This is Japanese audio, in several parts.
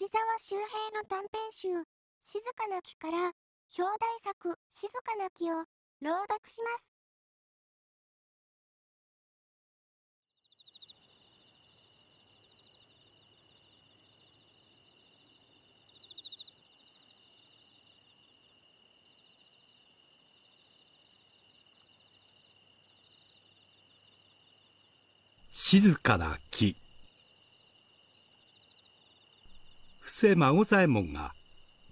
藤沢周平の短編集、静かな木から、表題作、静かな木を、朗読します。静かな木伏せ孫左衛門が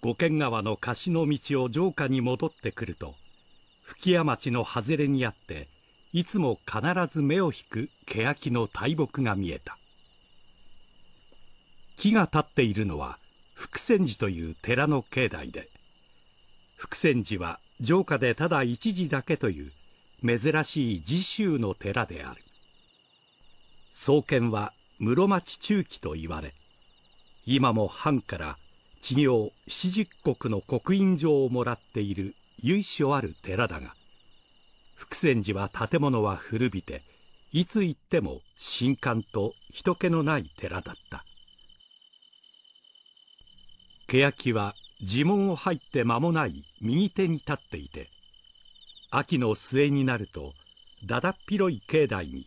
五軒川の貸しの道を城下に戻ってくると吹屋町の外れにあっていつも必ず目を引く欅の大木が見えた木が立っているのは福泉寺という寺の境内で福泉寺は城下でただ一時だけという珍しい寺州の寺である創建は室町中期と言われ今も藩から治業七十国の刻印状をもらっている由緒ある寺だが、福泉寺は建物は古びて、いつ行っても神官と人気のない寺だった。欅は呪文を入って間もない右手に立っていて、秋の末になると、だだっ広い境内に、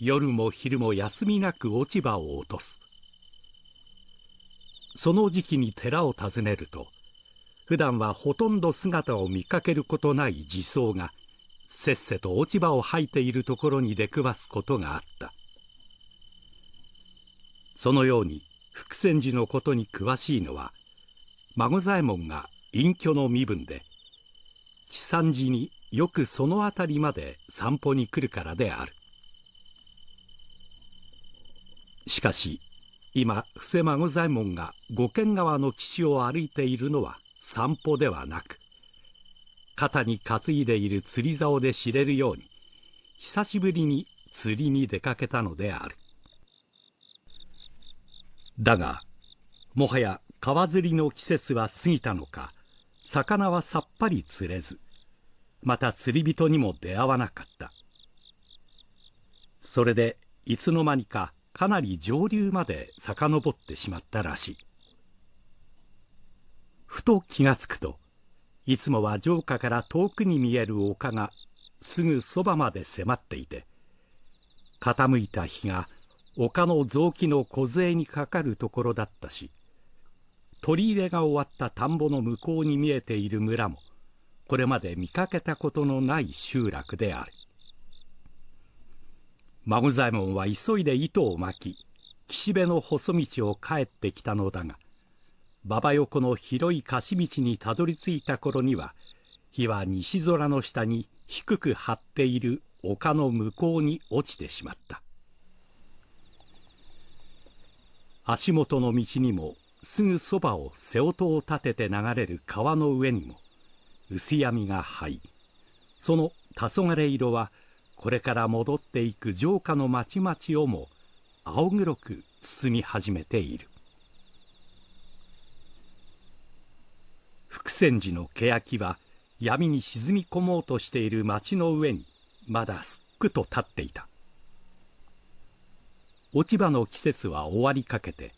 夜も昼も休みなく落ち葉を落とす。その時期に寺を訪ねると普段はほとんど姿を見かけることない地層がせっせと落ち葉を吐いているところに出くわすことがあったそのように福泉寺のことに詳しいのは孫左衛門が隠居の身分で喜三寺によくその辺りまで散歩に来るからであるしかし今布施孫左衛門が五軒川の岸を歩いているのは散歩ではなく肩に担いでいる釣り竿で知れるように久しぶりに釣りに出かけたのであるだがもはや川釣りの季節は過ぎたのか魚はさっぱり釣れずまた釣り人にも出会わなかったそれでいつの間にかかなり上流まで遡ってしまったらしいふと気がつくといつもは城下から遠くに見える丘がすぐそばまで迫っていて傾いた日が丘の雑木の梢にかかるところだったし取り入れが終わった田んぼの向こうに見えている村もこれまで見かけたことのない集落である孫左衛門は急いで糸を巻き岸辺の細道を帰ってきたのだが馬場横の広い貸し道にたどり着いた頃には火は西空の下に低く張っている丘の向こうに落ちてしまった足元の道にもすぐそばを瀬音を立てて流れる川の上にも薄闇が這いその黄昏色はこれから戻っていく城下の町々をも青黒く包み始めている福泉寺の欅は闇に沈み込もうとしている町の上にまだすっくと立っていた落ち葉の季節は終わりかけて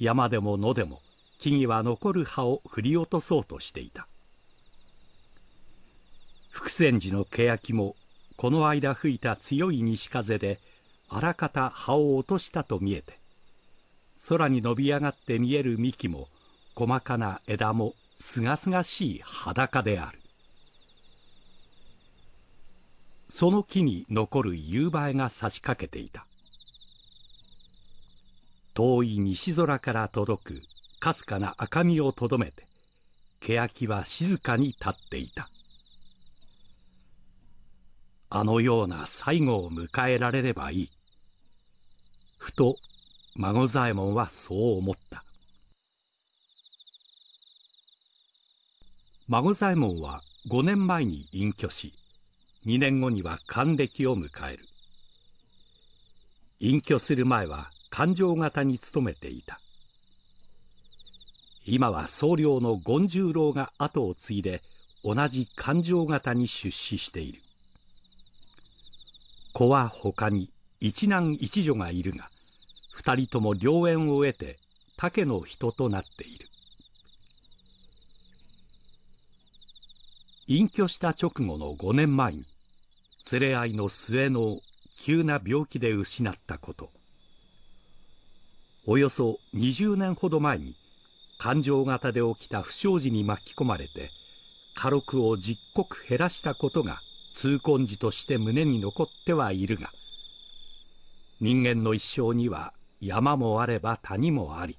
山でも野でも木々は残る葉を振り落とそうとしていた福泉寺の欅もこの間吹いた強い西風であらかた葉を落としたと見えて空に伸び上がって見える幹も細かな枝もすがすがしい裸であるその木に残る夕映えが差し掛けていた遠い西空から届くかすかな赤みをとどめて欅は静かに立っていたあのような最後を迎えられればいい。ふと孫左衛門はそう思った。孫左衛門は5年前に隠居し、2年後には還暦を迎える。隠居する前は勘定方に勤めていた。今は僧侶の権十郎が後を継いで同じ勘定方に出資している。子は他に一男一女がいるが二人とも良縁を得て竹の人となっている隠居した直後の5年前に連れ合いの末の急な病気で失ったことおよそ20年ほど前に感情型で起きた不祥事に巻き込まれて家禄を十石減らしたことが痛恨時として胸に残ってはいるが人間の一生には山もあれば谷もあり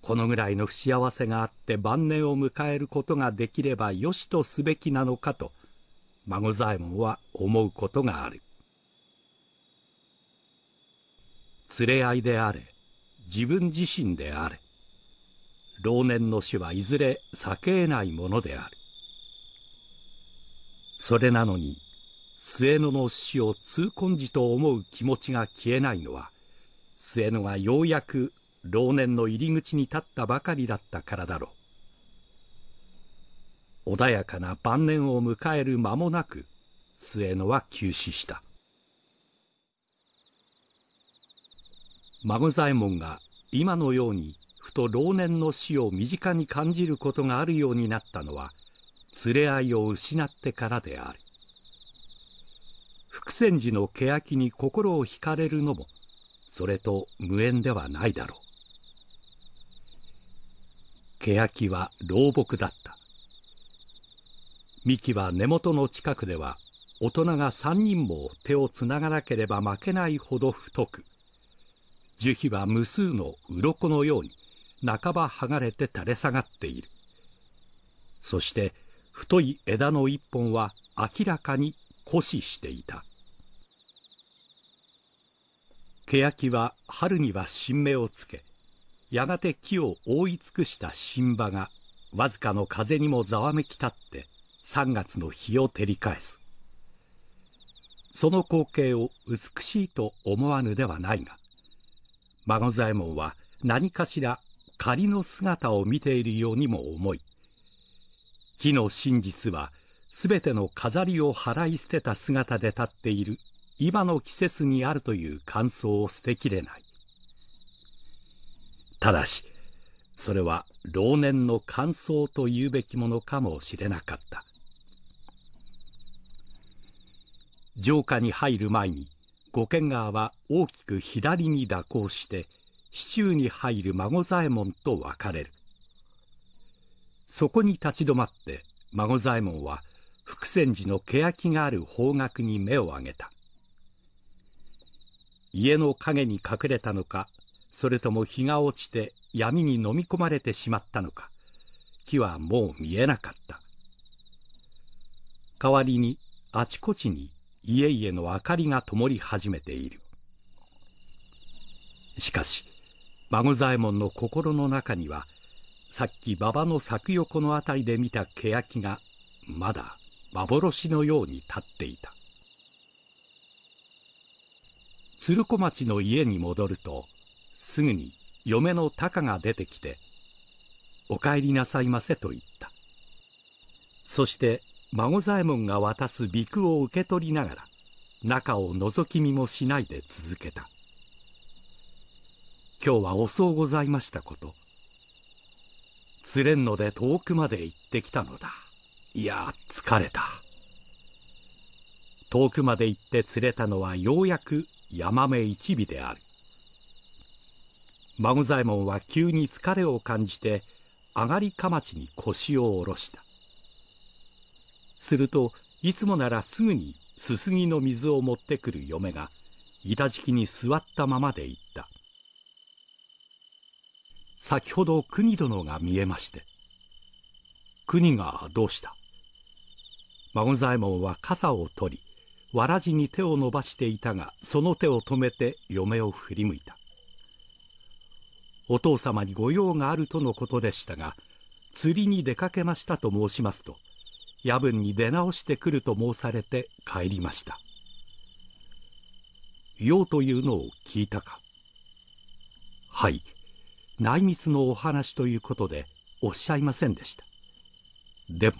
このぐらいの不幸せがあって晩年を迎えることができればよしとすべきなのかと孫左衛門は思うことがある連れ合いであれ自分自身であれ老年の死はいずれ避けえないものであるそれなのに末野の死を痛恨時と思う気持ちが消えないのは末野がようやく老年の入り口に立ったばかりだったからだろう穏やかな晩年を迎える間もなく末野は急死した孫左衛門が今のようにふと老年の死を身近に感じることがあるようになったのは連れ合いを失ってからである福泉寺の欅に心を惹かれるのもそれと無縁ではないだろう欅は老木だった幹は根元の近くでは大人が3人も手をつながなければ負けないほど太く樹皮は無数の鱗のように半ば剥がれて垂れ下がっているそして太い枝の一本は明らかに枯死していたケヤキは春には新芽をつけやがて木を覆い尽くした新葉がわずかの風にもざわめき立って3月の日を照り返すその光景を美しいと思わぬではないが孫左衛門は何かしら仮の姿を見ているようにも思い火の真実は、すべての飾りを払い捨てた姿で立っている、今の季節にあるという感想を捨てきれない。ただし、それは老年の感想と言うべきものかもしれなかった。城下に入る前に、五軒川は大きく左に蛇行して、市中に入る孫左衛門と分かれる。そこに立ち止まって孫左衛門は福泉寺の欅がある方角に目を上げた家の陰に隠れたのかそれとも日が落ちて闇に飲み込まれてしまったのか木はもう見えなかった代わりにあちこちに家々の明かりが灯り始めているしかし孫左衛門の心の中にはさっき馬場の柵横の辺りで見た欅がまだ幻のように立っていた鶴子町の家に戻るとすぐに嫁のタカが出てきて「お帰りなさいませ」と言ったそして孫左衛門が渡す鼻腔を受け取りながら中を覗き見もしないで続けた「今日はおそうございましたこと」釣れんので遠くまで行ってきたのだいや疲れた遠くまで行って釣れたのはようやくヤマメ一尾である孫左衛門は急に疲れを感じて上がりかまちに腰を下ろしたするといつもならすぐにすすぎの水を持ってくる嫁が板敷きに座ったままで行った先ほど国殿が見えまして国がどうした孫左衛門は傘を取りわらじに手を伸ばしていたがその手を止めて嫁を振り向いたお父様に御用があるとのことでしたが釣りに出かけましたと申しますと夜分に出直してくると申されて帰りました用というのを聞いたかはい内密のお話ということでおっしゃいませんでしたでも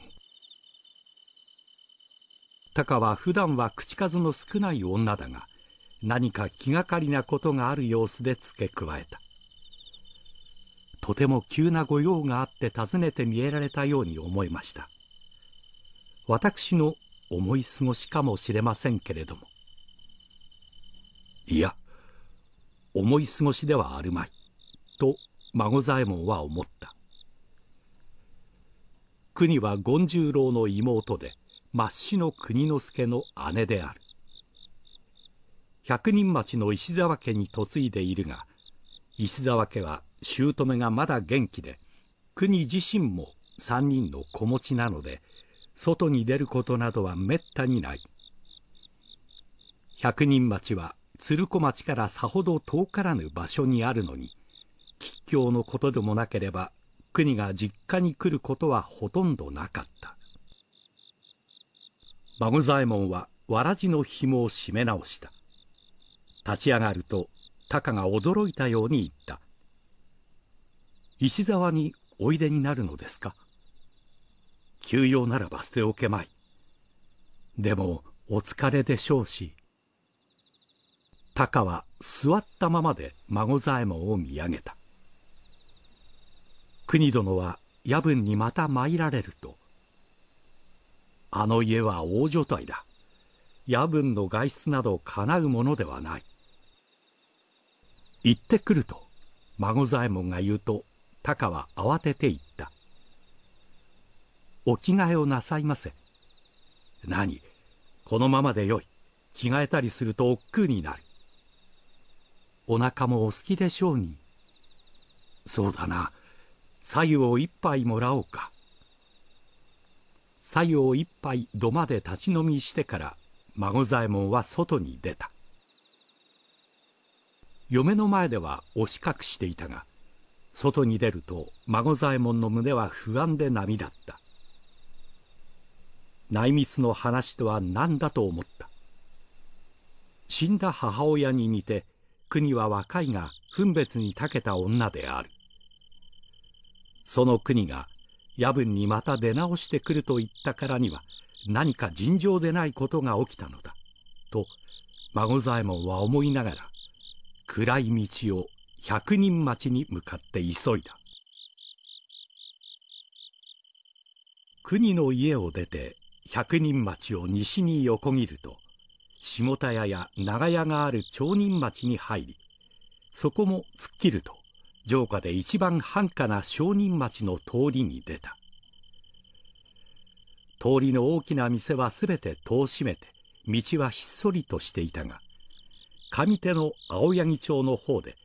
タカは普段は口数の少ない女だが何か気がかりなことがある様子で付け加えたとても急な御用があって訪ねて見えられたように思いました私の思い過ごしかもしれませんけれどもいや思い過ごしではあるまいと孫左衛門は思った国は権十郎の妹で末子の国之助の姉である百人町の石沢家に嫁いでいるが石沢家は姑がまだ元気で国自身も三人の子持ちなので外に出ることなどはめったにない百人町は鶴子町からさほど遠からぬ場所にあるのに吉凶のことでもなければ国が実家に来ることはほとんどなかった孫左衛門はわらじの紐を締め直した立ち上がるとタカが驚いたように言った石沢においでになるのですか休養ならば捨ておけまいでもお疲れでしょうしタカは座ったままで孫左衛門を見上げた国殿は夜分にまた参られると「あの家は大所帯だ夜分の外出などかなうものではない」行ってくると孫左衛門が言うとタカは慌てて言った「お着替えをなさいませ」「何このままでよい着替えたりすると億劫になる」「お腹もお好きでしょうに」そうだな。白湯を一杯もらおうか白湯を一杯土間で立ち飲みしてから孫左衛門は外に出た嫁の前では押し隠していたが外に出ると孫左衛門の胸は不安で波だった内密の話とは何だと思った死んだ母親に似て国は若いが分別に長けた女であるその国が夜分にまた出直してくると言ったからには何か尋常でないことが起きたのだと孫左衛門は思いながら暗い道を百人町に向かって急いだ国の家を出て百人町を西に横切ると下田屋や長屋がある町人町に入りそこも突っ切ると城下で一番繁華な商人町の通りに出た通りの大きな店はすべて戸を閉めて道はひっそりとしていたが上手の青柳町の方で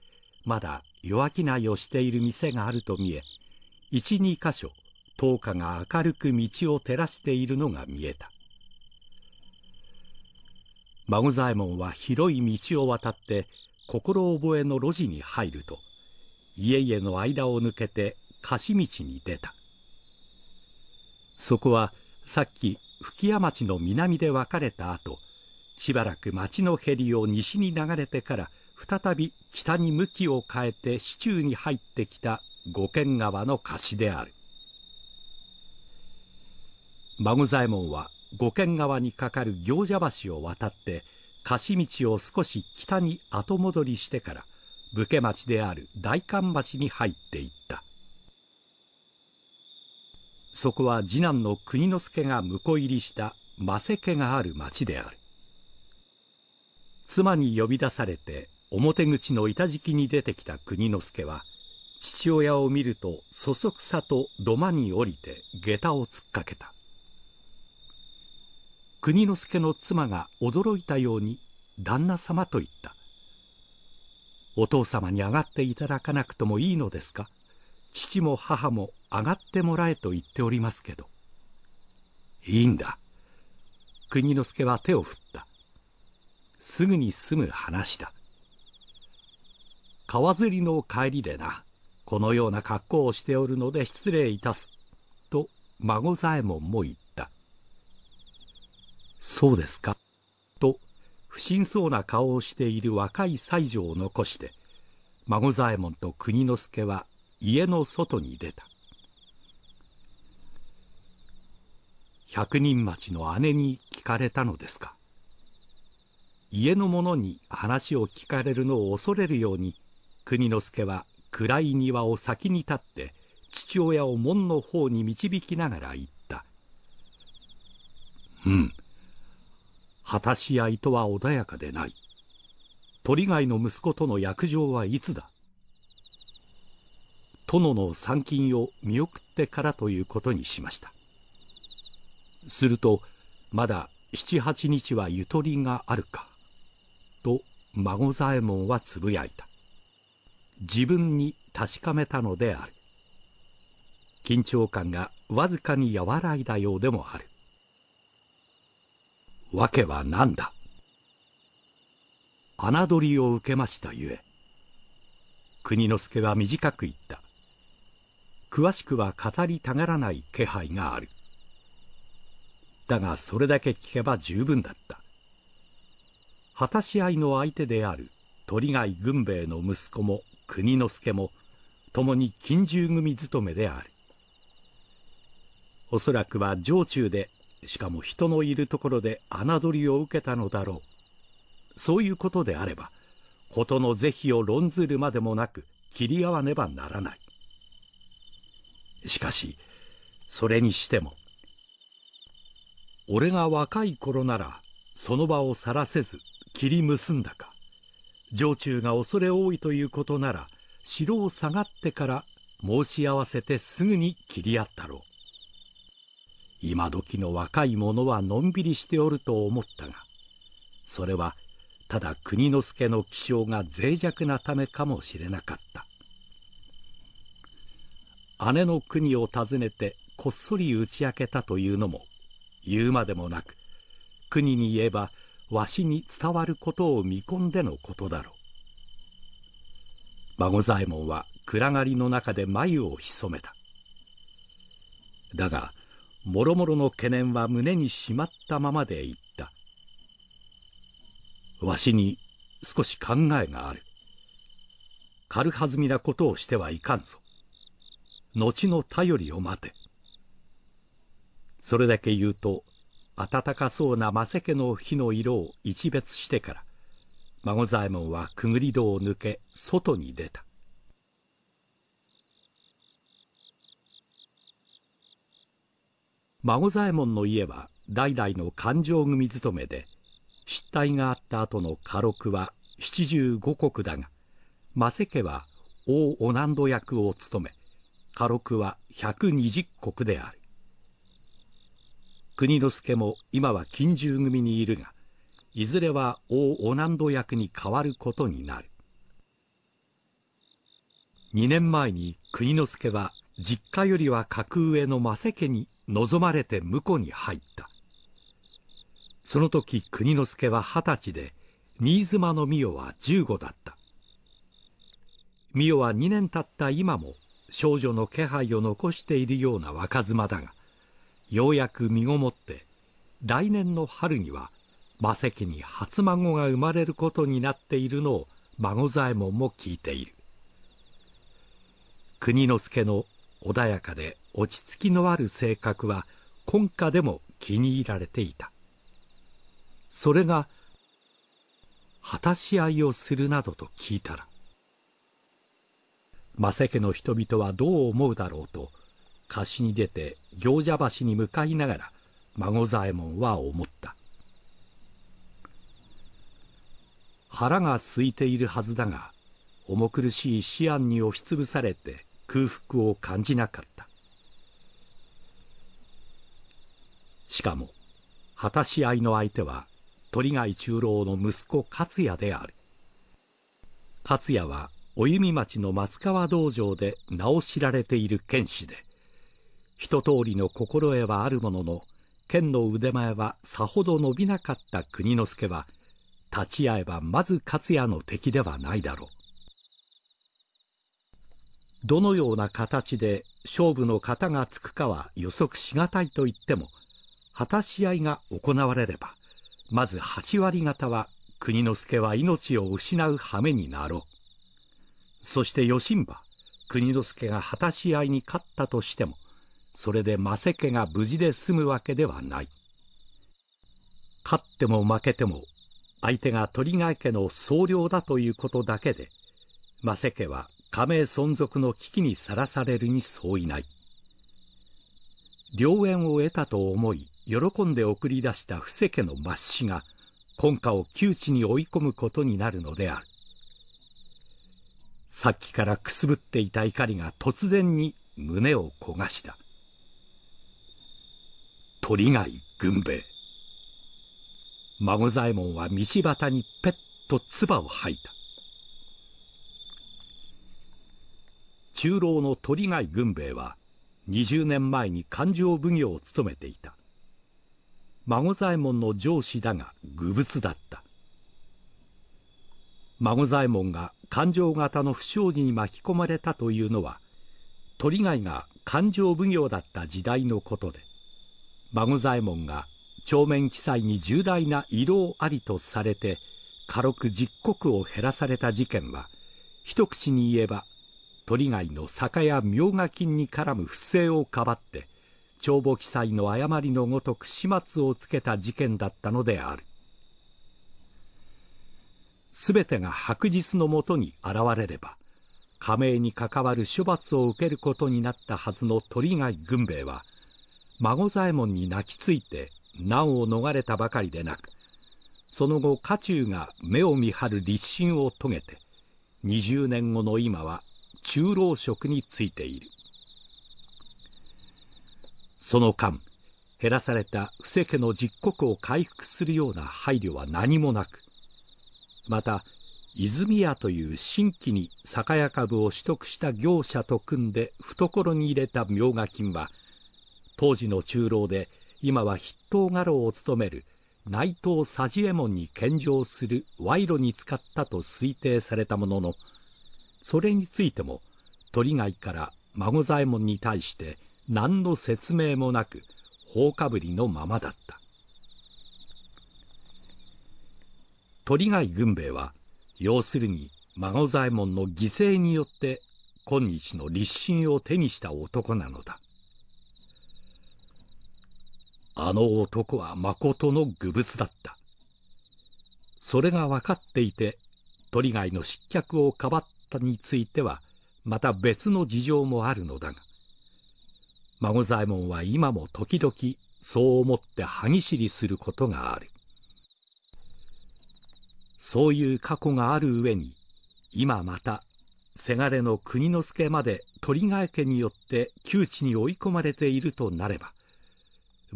まだ夜商いをしている店があると見え一二箇所灯火が明るく道を照らしているのが見えた孫左衛門は広い道を渡って心覚えの路地に入ると家々の間を抜けて貸し道に出たそこはさっき吹屋町の南で分かれた後しばらく町のへりを西に流れてから再び北に向きを変えて市中に入ってきた五軒川の貸しである孫左衛門は五軒川に架かる行者橋を渡って貸し道を少し北に後戻りしてから武家町である代官町に入っていったそこは次男の国之助が婿入りした馬瀬家がある町である妻に呼び出されて表口の板敷きに出てきた国之助は父親を見るとそそくさと土間に降りて下駄を突っかけた国之助の妻が驚いたように旦那様と言ったお父様に上がっていただかなくともいいのですか父も母も上がってもらえと言っておりますけど。いいんだ。国之助は手を振った。すぐに済む話だ。川釣りの帰りでな、このような格好をしておるので失礼いたす。と、孫左衛門も言った。そうですか。不審そうな顔をしている若い西条を残して孫左衛門と国之助は家の外に出た百人町の姉に聞かれたのですか家の者に話を聞かれるのを恐れるように国之助は暗い庭を先に立って父親を門の方に導きながら言った「うん果たし合いとは穏やかでない鳥貝の息子との約定はいつだ殿の参勤を見送ってからということにしましたするとまだ七八日はゆとりがあるかと孫左衛門はつぶやいた自分に確かめたのである緊張感がわずかに和らいだようでもあるけは何だ侮りを受けましたゆえ国之助は短く言った詳しくは語りたがらない気配があるだがそれだけ聞けば十分だった果たし合いの相手である鳥貝軍兵衛の息子も国之助も共に近習組勤めであるおそらくは城中でしかも人のいるところで侮りを受けたのだろう。そういうことであれば、事の是非を論ずるまでもなく切り合わねばならない。しかし、それにしても、俺が若い頃なら、その場を去らせず、切り結んだか、城中が恐れ多いということなら、城を下がってから申し合わせてすぐに切り合ったろう。今時の若い者はのんびりしておると思ったがそれはただ国之助の気性が脆弱なためかもしれなかった姉の国を訪ねてこっそり打ち明けたというのも言うまでもなく国に言えばわしに伝わることを見込んでのことだろう孫左衛門は暗がりの中で眉をひそめただがもろもろの懸念は胸にしまったままで言ったわしに少し考えがある軽はずみなことをしてはいかんぞ後の頼りを待てそれだけ言うと暖かそうなマセケの火の色を一別してから孫左衛門はくぐり戸を抜け外に出た孫左衛門の家は代々の勘定組勤めで失態があった後の家禄は七十五石だが政瀬家は大御難度役を務め家禄は百二十石である国之助も今は近従組にいるがいずれは大御難度役に変わることになる2年前に国之助は実家よりは格上の政瀬家に望まれて婿に入ったその時国之助は二十歳で新妻の美代は十五だった美代は2年経った今も少女の気配を残しているような若妻だがようやく身ごもって来年の春には魔石に初孫が生まれることになっているのを孫左衛門も聞いている国之助の穏やかで落ち着きのある性格は今下でも気に入られていたそれが果たし合いをするなどと聞いたら正家の人々はどう思うだろうと貸しに出て行者橋に向かいながら孫左衛門は思った腹が空いているはずだが重苦しい思案に押しつぶされて空腹を感じなかったしかも果たし合いの相手は鳥貝中郎の息子勝也である勝也はお弓町の松川道場で名を知られている剣士で一通りの心得はあるものの剣の腕前はさほど伸びなかった国之助は立ち会えばまず勝也の敵ではないだろうどのような形で勝負の型がつくかは予測しがたいと言っても果たし合いが行われれば、まず8割方は国之助は命を失う羽目になろう。そして余震馬、国之助が果たし合いに勝ったとしても、それで政家が無事で済むわけではない。勝っても負けても、相手が鳥ヶ家の総領だということだけで、政家は加盟存続の危機にさらされるに相違ない。良縁を得たと思い、喜んで送り出した布施家の末子が今夏を窮地に追い込むことになるのであるさっきからくすぶっていた怒りが突然に胸を焦がした鳥貝軍兵衛孫左衛門は道端にペッと唾を吐いた中老の鳥貝軍兵衛は20年前に勘定奉行を務めていた孫左衛門の上司だが愚物だった孫左衛門が感情型の不祥事に巻き込まれたというのは鳥貝が勘定奉行だった時代のことで孫左衛門が帳面記載に重大な異論ありとされて軽く実刻を減らされた事件は一口に言えば鳥貝の酒や明賀金に絡む不正をかばって帳簿記載の誤りのごとく始末をつけた事件だったのである全てが白日のもとに現れれば加盟に関わる処罰を受けることになったはずの鳥貝軍兵衛は孫左衛門に泣きついて難を逃れたばかりでなくその後家中が目を見張る立身を遂げて20年後の今は中老職についている。その間、減らされた布施家の実刻を回復するような配慮は何もなく、また、泉屋という新規に酒屋株を取得した業者と組んで懐に入れた明賀金は、当時の中老で今は筆頭画廊を務める内藤佐治右衛門に献上する賄賂に使ったと推定されたものの、それについても、鳥貝から孫左衛門に対して、何の説明もなく放かぶりのままだった鳥貝軍兵衛は要するに孫左衛門の犠牲によって今日の立身を手にした男なのだあの男は誠の愚物だったそれが分かっていて鳥貝の失脚をかばったについてはまた別の事情もあるのだが孫左衛門は今も時々そう思って歯ぎしりすることがある。そういう過去がある上に、今また、せがれの国之助まで鳥ヶ家によって窮地に追い込まれているとなれば、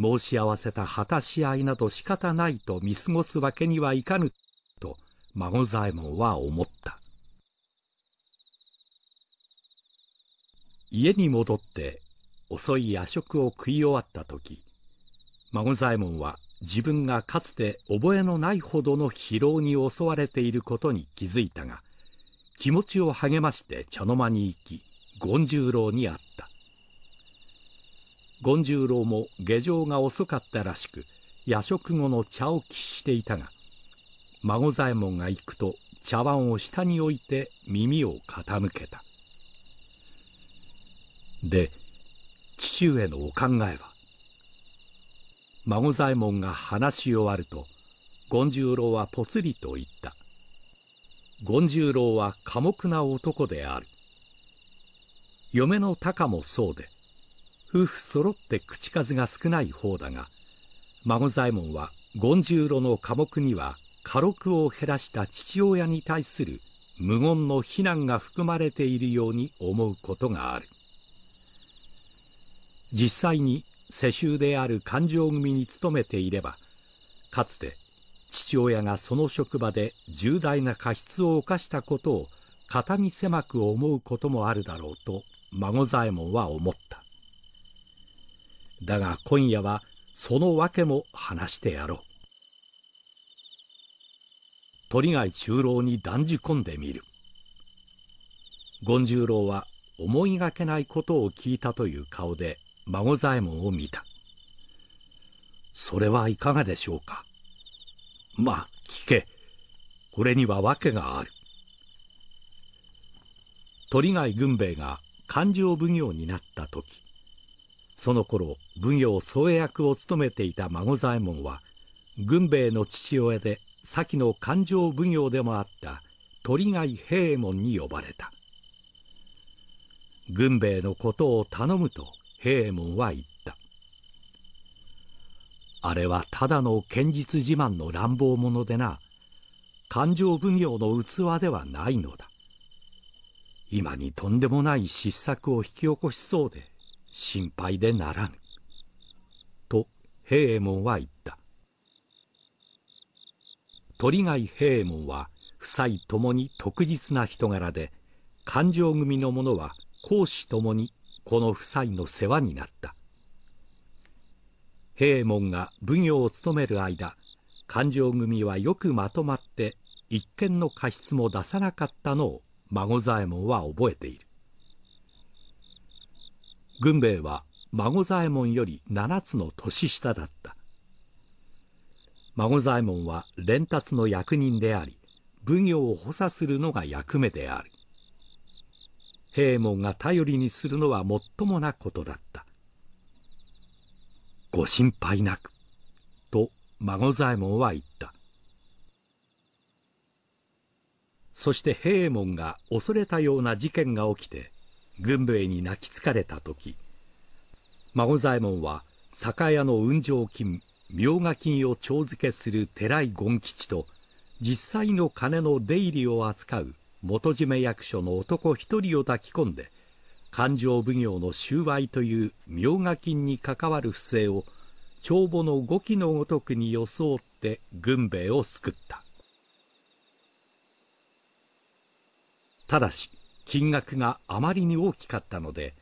申し合わせた果たし合いなど仕方ないと見過ごすわけにはいかぬ、と孫左衛門は思った。家に戻って遅い夜食を食い終わった時孫左衛門は自分がかつて覚えのないほどの疲労に襲われていることに気づいたが気持ちを励まして茶の間に行き権十郎に会った権十郎も下城が遅かったらしく夜食後の茶を喫していたが孫左衛門が行くと茶碗を下に置いて耳を傾けたで父上のお考えは孫左衛門が話し終わると権十郎はぽつりと言った権十郎は寡黙な男である嫁の鷹もそうで夫婦揃って口数が少ない方だが孫左衛門は権十郎の寡黙には家禄を減らした父親に対する無言の非難が含まれているように思うことがある実際に世襲である勘定組に勤めていればかつて父親がその職場で重大な過失を犯したことを肩身狭く思うこともあるだろうと孫左衛門は思っただが今夜はその訳も話してやろう鳥貝中郎に断じ込んでみる権十郎は思いがけないことを聞いたという顔で孫左衛門を見た。それはいかがでしょうか。まあ、聞け。これには訳がある。鳥貝軍兵衛が勘定奉行になった時、その頃、奉行総役を務めていた孫左衛門は、軍兵衛の父親で、先の勘定奉行でもあった鳥貝平右衛門に呼ばれた。軍兵衛のことを頼むと平右衛門は言ったあれはただの剣術自慢の乱暴者でな勘定奉行の器ではないのだ今にとんでもない失策を引き起こしそうで心配でならぬと平右衛門は言った鳥貝平右衛門は夫妻ともに特実な人柄で勘定組の者は公私ともにこの夫妻の世話になった平右衛門が奉行を務める間勘定組はよくまとまって一件の過失も出さなかったのを孫左衛門は覚えている軍兵衛は孫左衛門より7つの年下だった孫左衛門は連達の役人であり奉行を補佐するのが役目である平門が頼りにするのはもっともなことだったご心配なくと孫左衛門は言ったそして平右衛門が恐れたような事件が起きて軍部へに泣きつかれた時孫左衛門は酒屋の運上金明賀金を帳付けする寺井権吉と実際の金の出入りを扱う元締め役所の男一人を抱き込んで、勘定奉行の収賄という冥加金に関わる不正を、帳簿の五期のごとくに装って軍兵衛を救った。ただし、金額があまりに大きかったので、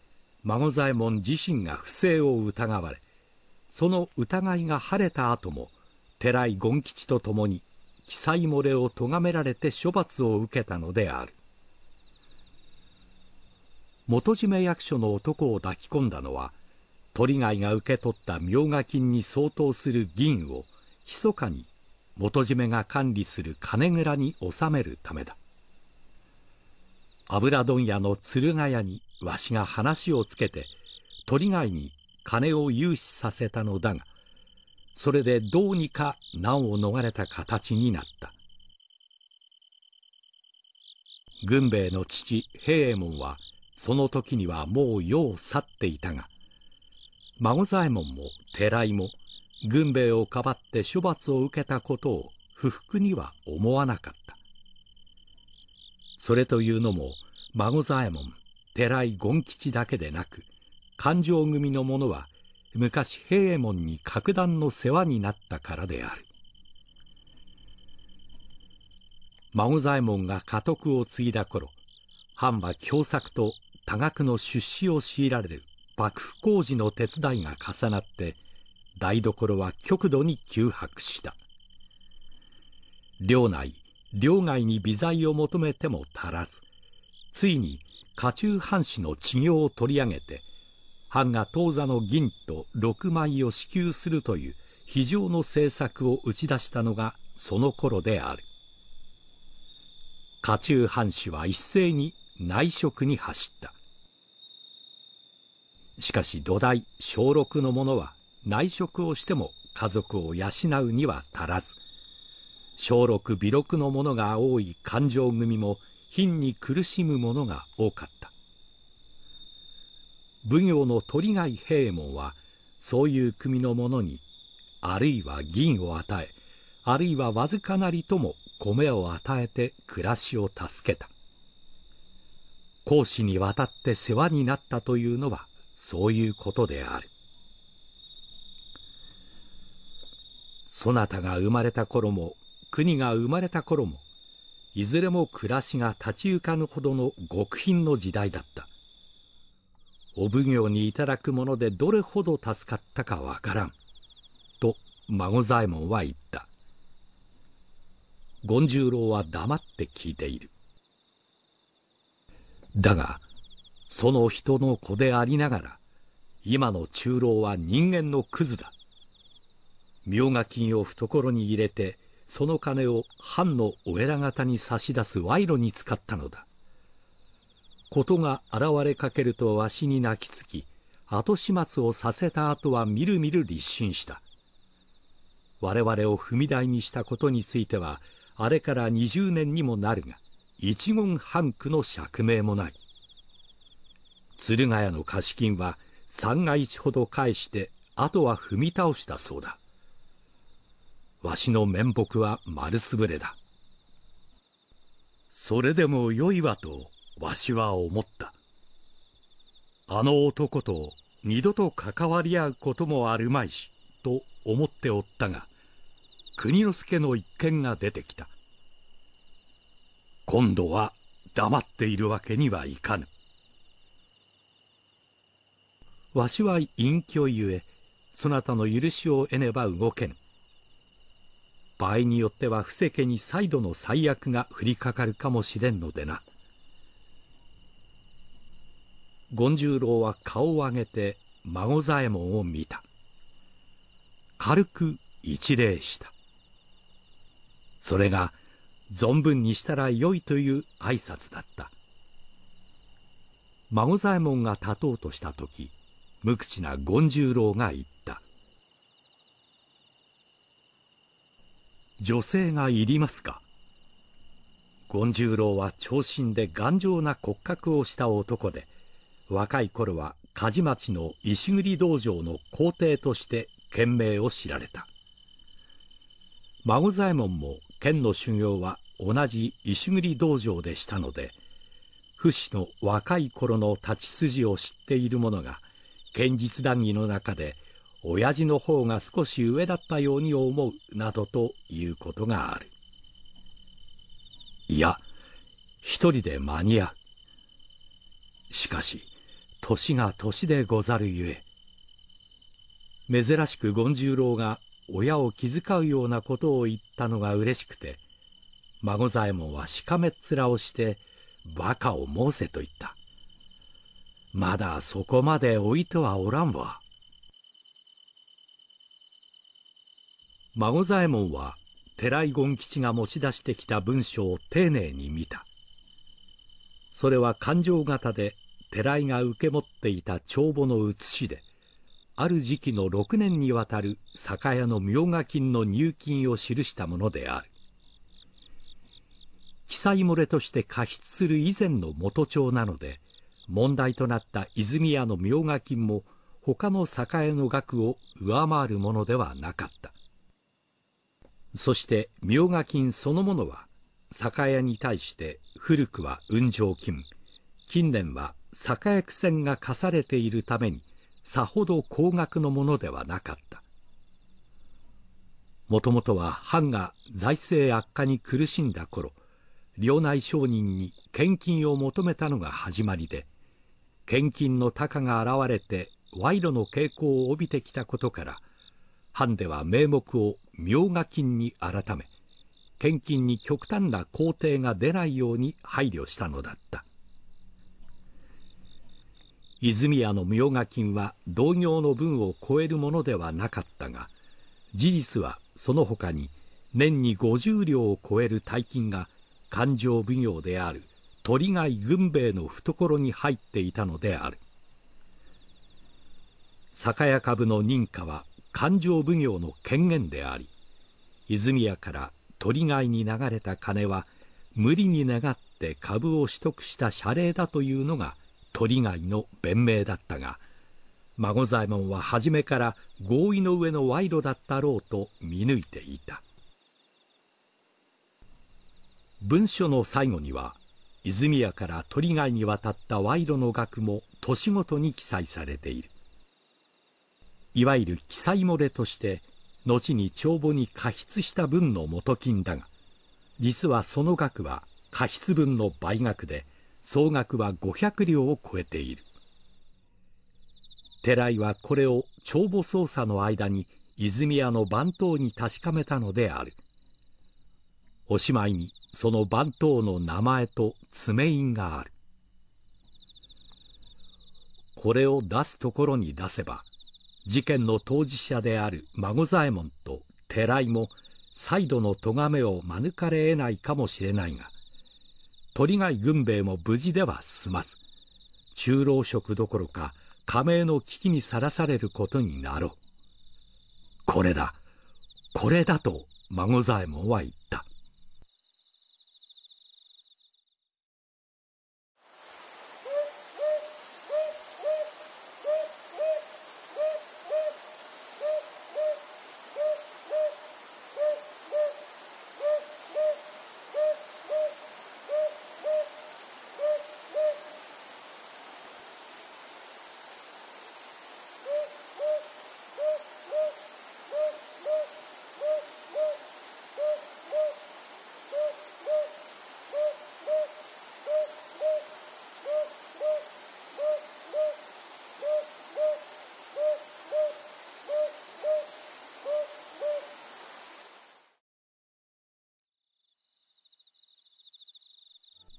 孫左衛門自身が不正を疑われ、その疑いが晴れた後も、寺井権吉と共に記載漏れを咎められて処罰を受けたのである元締役所の男を抱き込んだのは鳥貝が受け取った明賀金に相当する銀を密かに元締が管理する金蔵に納めるためだ油問屋の鶴ヶ谷にわしが話をつけて鳥貝に金を融資させたのだがそれでどうにか難を逃れた形になった軍兵衛の父平右衛門はその時にはもう世を去っていたが孫左衛門も寺井も軍兵衛をかばって処罰を受けたことを不服には思わなかったそれというのも孫左衛門寺井権吉だけでなく勘定組の者は昔平右衛門に格段の世話になったからである孫左衛門が家督を継いだ頃藩は凶作と多額の出資を強いられる幕府工事の手伝いが重なって台所は極度に窮迫した領内領外に微罪を求めても足らずついに家中藩士の治業を取り上げて藩が当座の銀と6枚を支給するという非常の政策を打ち出したのがその頃である家中藩士は一斉に内職に走ったしかし土台小6の者は内職をしても家族を養うには足らず小6微6の者が多い勘定組も貧に苦しむ者が多かった奉行の鳥貝平右衛門はそういう組の者にあるいは銀を与えあるいはわずかなりとも米を与えて暮らしを助けた公私にわたって世話になったというのはそういうことであるそなたが生まれた頃も国が生まれた頃もいずれも暮らしが立ち行かぬほどの極貧の時代だったお奉行にいただくものでどれほど助かったかわからん。と孫左衛門は言った。権十郎は黙って聞いている。だが、その人の子でありながら、今の中老は人間のクズだ。明賀金を懐に入れて、その金を藩のお偉方に差し出す賄賂に使ったのだ。とが現れかけるとわしに泣きつき後始末をさせた後はみるみる立身した我々を踏み台にしたことについてはあれから20年にもなるが一言半句の釈明もない鶴ヶ谷の貸金は三が一ほど返してあとは踏み倒したそうだわしの面目は丸つぶれだそれでもよいわとわしは思った。あの男と二度と関わり合うこともあるまいし、と思っておったが、国之助の一件が出てきた。今度は黙っているわけにはいかぬ。わしは隠居ゆえ、そなたの許しを得ねば動けぬ。場合によっては布施家に再度の最悪が降りかかるかもしれんのでな。権十郎は顔を上げて孫左衛門を見た軽く一礼したそれが存分にしたらよいという挨拶だった孫左衛門が立とうとした時無口な権十郎が言った「女性がいりますか?」権十郎は長身で頑丈な骨格をした男で「若い頃は鍛冶町の石栗道場の皇帝として賢名を知られた孫左衛門も剣の修行は同じ石栗道場でしたので不死の若い頃の立ち筋を知っている者が剣術談義の中で親父の方が少し上だったように思うなどということがあるいや一人で間に合うしかし年が年でござるゆえ。珍しく権十郎が親を気遣うようなことを言ったのが嬉しくて、孫左衛門はしかめっ面をして、馬鹿を申せと言った。まだそこまで置いてはおらんわ。孫左衛門は、寺井権吉が持ち出してきた文章を丁寧に見た。それは感情型で寺井が受け持っていた帳簿の写しで、ある時期の6年にわたる酒屋の明賀金の入金を記したものである。記載漏れとして過失する以前の元帳なので、問題となった泉屋の明賀金も他の酒屋の額を上回るものではなかった。そして明賀金そのものは酒屋に対して古くは運上金、近年は酒薬船が課されているためにさほど高額のものではなかったもともとは藩が財政悪化に苦しんだ頃領内商人に献金を求めたのが始まりで献金の高が現れて賄賂の傾向を帯びてきたことから藩では名目を明賀金に改め献金に極端な工程が出ないように配慮したのだった泉屋の冥加金は同業の分を超えるものではなかったが事実はその他に年に50両を超える大金が勘定奉行である鳥貝軍兵衛の懐に入っていたのである酒屋株の認可は勘定奉行の権限であり泉屋から鳥貝に流れた金は無理に願って株を取得した謝礼だというのが鳥貝の弁明だったが孫左衛門は初めから合意の上の賄賂だったろうと見抜いていた文書の最後には泉谷から鳥貝に渡った賄賂の額も年ごとに記載されているいわゆる記載漏れとして後に帳簿に過失した分の元金だが実はその額は過失分の倍額で総額は500両を超えている寺井はこれを帳簿捜査の間に泉屋の番頭に確かめたのであるおしまいにその番頭の名前と爪印があるこれを出すところに出せば事件の当事者である孫左衛門と寺井も再度の咎めを免れ得ないかもしれないが鳥貝軍兵衛も無事では済まず、中老職どころか加盟の危機にさらされることになろう。これだ、これだと孫左衛門は言った。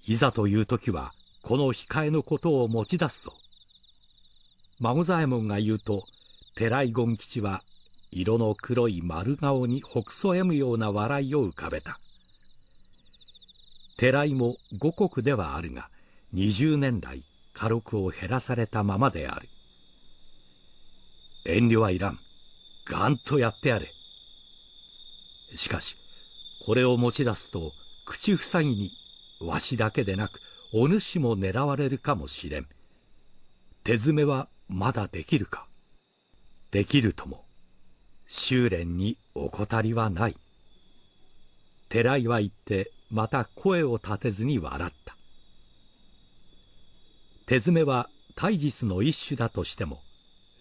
いざという時は、この控えのことを持ち出すぞ。孫左衛門が言うと、寺井権吉は、色の黒い丸顔にほくそ笑むような笑いを浮かべた。寺井も五国ではあるが、二十年来、火力を減らされたままである。遠慮はいらん。ガンとやってやれ。しかし、これを持ち出すと、口塞ぎにわしだけでなくお主も狙われるかもしれん手詰めはまだできるかできるとも修練に怠りはない寺井は言ってまた声を立てずに笑った手詰めは体実の一種だとしても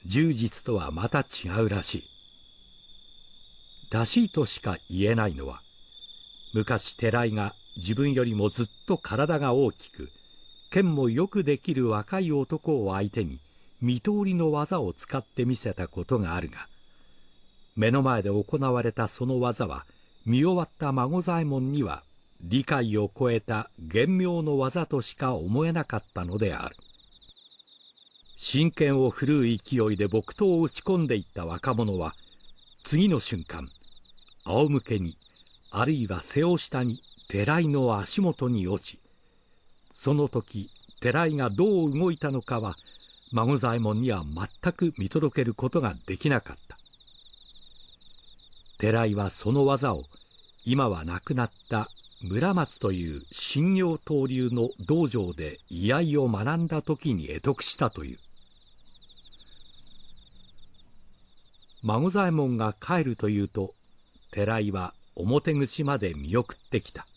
柔術とはまた違うらしいらしいとしか言えないのは昔寺井が自分よりもずっと体が大きく、剣もよくできる若い男を相手に、見通りの技を使ってみせたことがあるが、目の前で行われたその技は、見終わった孫左衛門には、理解を超えた玄妙の技としか思えなかったのである。真剣を振るう勢いで木刀を打ち込んでいった若者は、次の瞬間、仰向けに、あるいは背を下に寺井の足元に落ちその時寺井がどう動いたのかは孫左衛門には全く見届けることができなかった寺井はその技を今は亡くなった村松という信仰登流の道場で居合を学んだ時に会得したという孫左衛門が帰るというと寺井は表口まで見送ってきた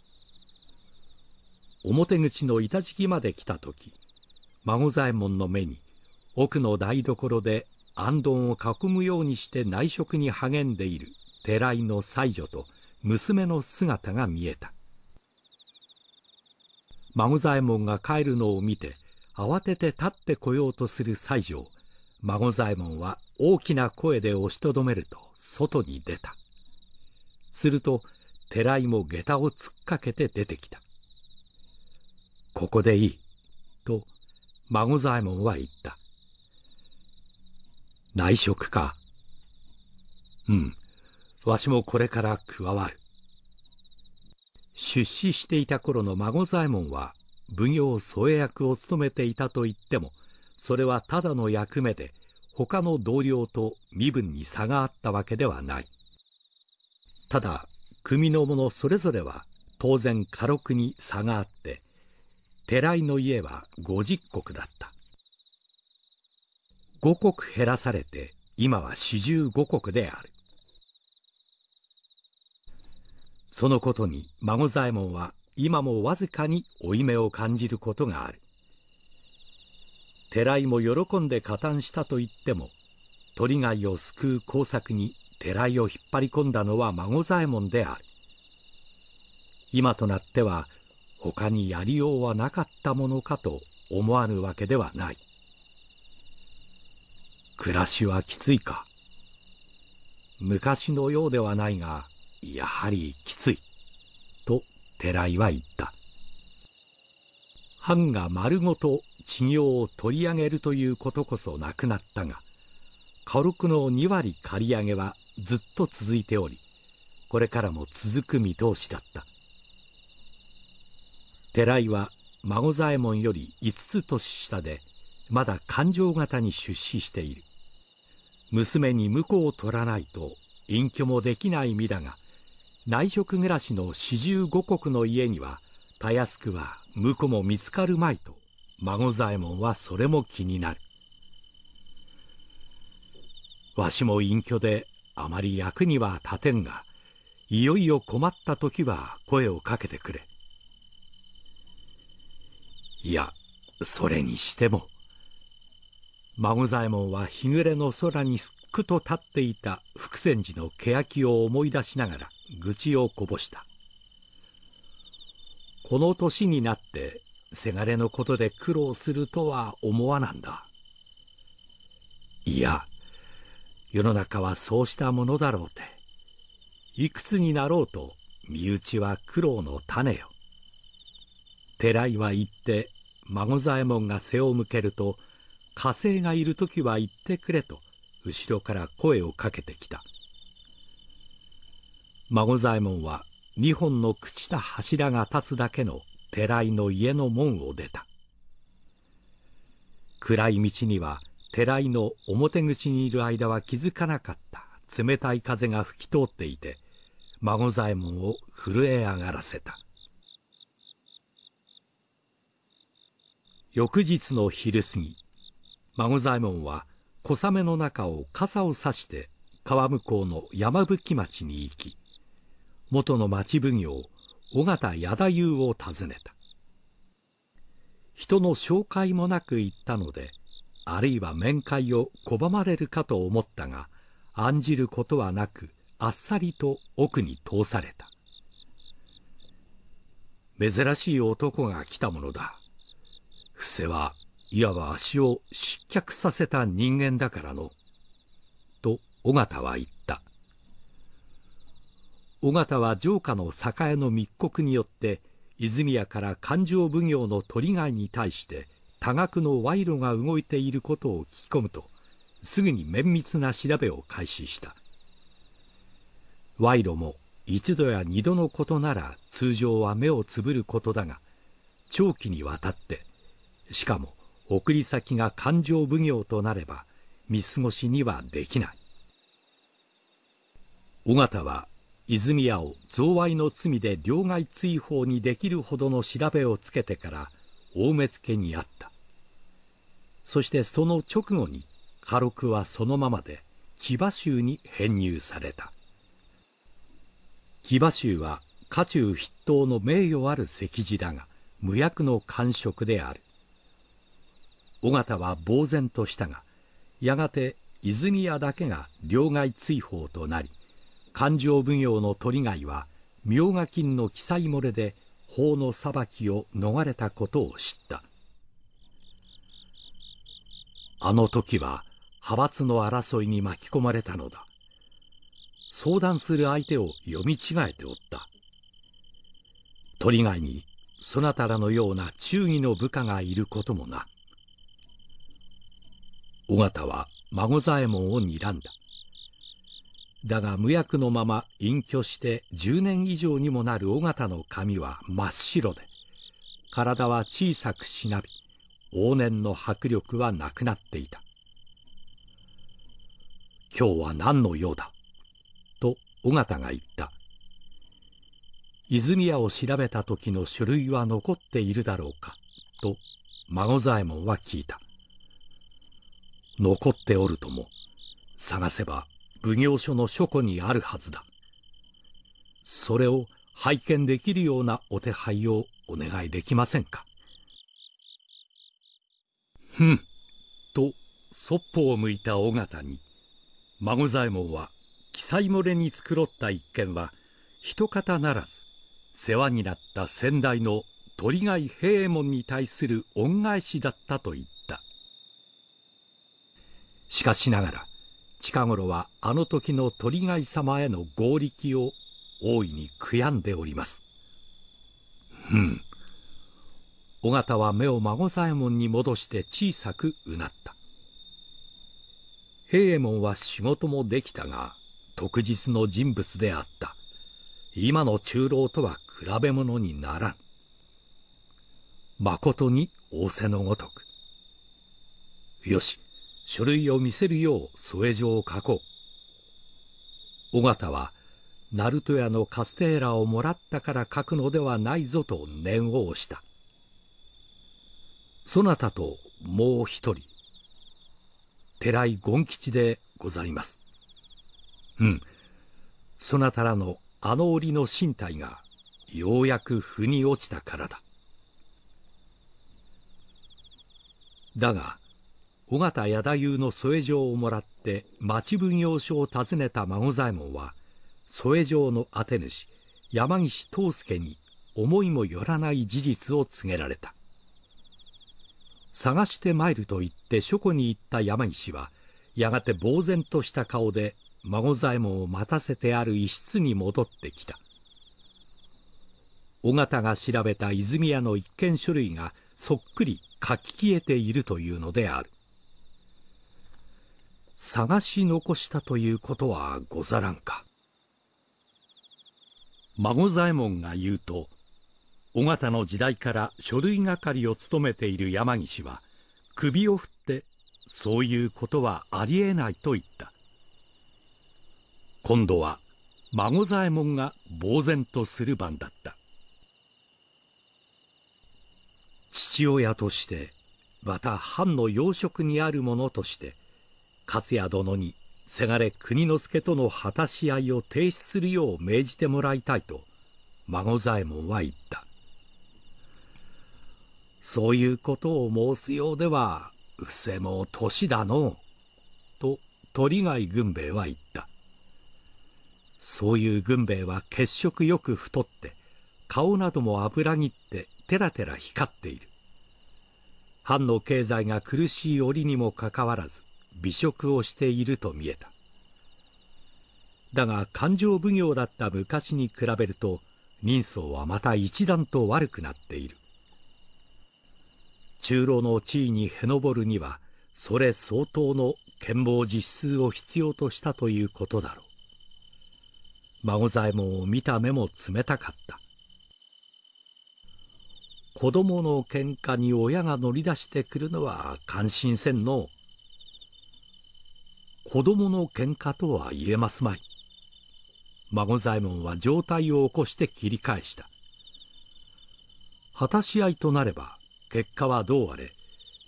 表口の板敷きまで来た時孫左衛門の目に奥の台所で安頓を囲むようにして内職に励んでいる寺井の妻女と娘の姿が見えた孫左衛門が帰るのを見て慌てて立ってこようとする西条孫左衛門は大きな声で押しとどめると外に出たすると寺井も下駄を突っかけて出てきたここでいい。と、孫左衛門は言った。内職か。うん。わしもこれから加わる。出資していた頃の孫左衛門は、奉行添え役を務めていたと言っても、それはただの役目で、他の同僚と身分に差があったわけではない。ただ、組の者それぞれは当然家禄に差があって、寺井の家は50石だった5石減らされて今は四十五石であるそのことに孫左衛門は今もわずかに負い目を感じることがある寺井も喜んで加担したと言っても鳥貝を救う工作に寺井を引っ張り込んだのは孫左衛門である今となっては他にやりようはなかったものかと思わぬわけではない。暮らしはきついか。昔のようではないが、やはりきつい。と、寺井は言った。藩が丸ごと稚業を取り上げるということこそなくなったが、家禄の2割借り上げはずっと続いており、これからも続く見通しだった。寺井は孫左衛門より5つ年下でまだ勘定型に出資している娘に婿を取らないと隠居もできない身だが内職暮らしの四十五国の家にはたやすくは婿も見つかるまいと孫左衛門はそれも気になるわしも隠居であまり役には立てんがいよいよ困った時は声をかけてくれいやそれにしても孫左衛門は日暮れの空にすっくと立っていた福泉寺の欅を思い出しながら愚痴をこぼしたこの年になってせがれのことで苦労するとは思わなんだいや世の中はそうしたものだろうていくつになろうと身内は苦労の種よ寺井は行って孫左衛門が背を向けると火星がいる時は行ってくれと後ろから声をかけてきた孫左衛門は2本の朽ちた柱が立つだけの寺井の家の門を出た暗い道には寺井の表口にいる間は気づかなかった冷たい風が吹き通っていて孫左衛門を震え上がらせた翌日の昼過ぎ、孫左衛門は小雨の中を傘を差して川向こうの山吹町に行き、元の町奉行、尾形矢太夫を訪ねた。人の紹介もなく行ったので、あるいは面会を拒まれるかと思ったが、案じることはなく、あっさりと奥に通された。珍しい男が来たものだ。癖はいわば足を失脚させた人間だからの」と尾形は言った尾形は城下の栄の密告によって泉谷から勘定奉行の鳥えに対して多額の賄賂が動いていることを聞き込むとすぐに綿密な調べを開始した賄賂も一度や二度のことなら通常は目をつぶることだが長期にわたってしかも送り先が勘定奉行となれば見過ごしにはできない尾形は泉屋を贈賄の罪で両替追放にできるほどの調べをつけてから大目付にあったそしてその直後に家禄はそのままで騎馬衆に編入された騎馬衆は家中筆頭の名誉ある席次だが無役の官職である尾形は呆然としたがやがて泉屋だけが両替追放となり勘定奉行の鳥貝は明賀金の記載漏れで法の裁きを逃れたことを知ったあの時は派閥の争いに巻き込まれたのだ相談する相手を読み違えておった鳥貝にそなたらのような忠義の部下がいることもな。尾形は孫左衛門を睨んだ。だが無役のまま隠居して10年以上にもなる尾形の髪は真っ白で、体は小さくしなび、往年の迫力はなくなっていた。今日は何の用だと尾形が言った。泉屋を調べた時の書類は残っているだろうかと孫左衛門は聞いた。残っておるとも、探せば奉行所の書庫にあるはずだ。それを拝見できるようなお手配をお願いできませんか。ふん、と、そっぽを向いた尾形に、孫左衛門は、記載漏れに繕った一件は、一方ならず、世話になった先代の鳥貝平右衛門に対する恩返しだったと言った。しかしながら近頃はあの時の鳥貝様への合力を大いに悔やんでおりますうん尾形は目を孫左衛門に戻して小さくうなった平右衛門は仕事もできたが特実の人物であった今の中老とは比べ物にならんまことに仰せのごとくよし書類を見せるよう添え状を書こう。尾形は、鳴門屋のカステーラをもらったから書くのではないぞと念を押した。そなたともう一人、寺井権吉でございます。うん、そなたらのあの折の身体がようやく腑に落ちたからだ。だが、尾形矢太夫の添え状をもらって町奉行所を訪ねた孫左衛門は添え状の宛て主山岸藤介に思いもよらない事実を告げられた探して参ると言って書庫に行った山岸はやがて呆然とした顔で孫左衛門を待たせてある一室に戻ってきた尾形が調べた泉屋の一見書類がそっくり書き消えているというのである探し残したということはござらんか孫左衛門が言うと尾形の時代から書類係を務めている山岸は首を振ってそういうことはありえないと言った今度は孫左衛門が呆然とする番だった父親としてまた藩の要職にある者として勝也殿にせがれ国之助との果たし合いを停止するよう命じてもらいたいと孫左衛門は言ったそういうことを申すようでは伏せも年だのと鳥貝軍兵衛は言ったそういう軍兵衛は血色よく太って顔なども油ぎってテラテラ光っている藩の経済が苦しい折にもかかわらず美食をしていると見えただが勘定奉行だった昔に比べると人相はまた一段と悪くなっている中老の地位にへのぼるにはそれ相当の剣謀実数を必要としたということだろう孫左衛門を見た目も冷たかった子供の喧嘩に親が乗り出してくるのは感心せんのう子供の喧嘩とは言えますまい。孫左衛門は状態を起こして切り返した。果たし合いとなれば、結果はどうあれ、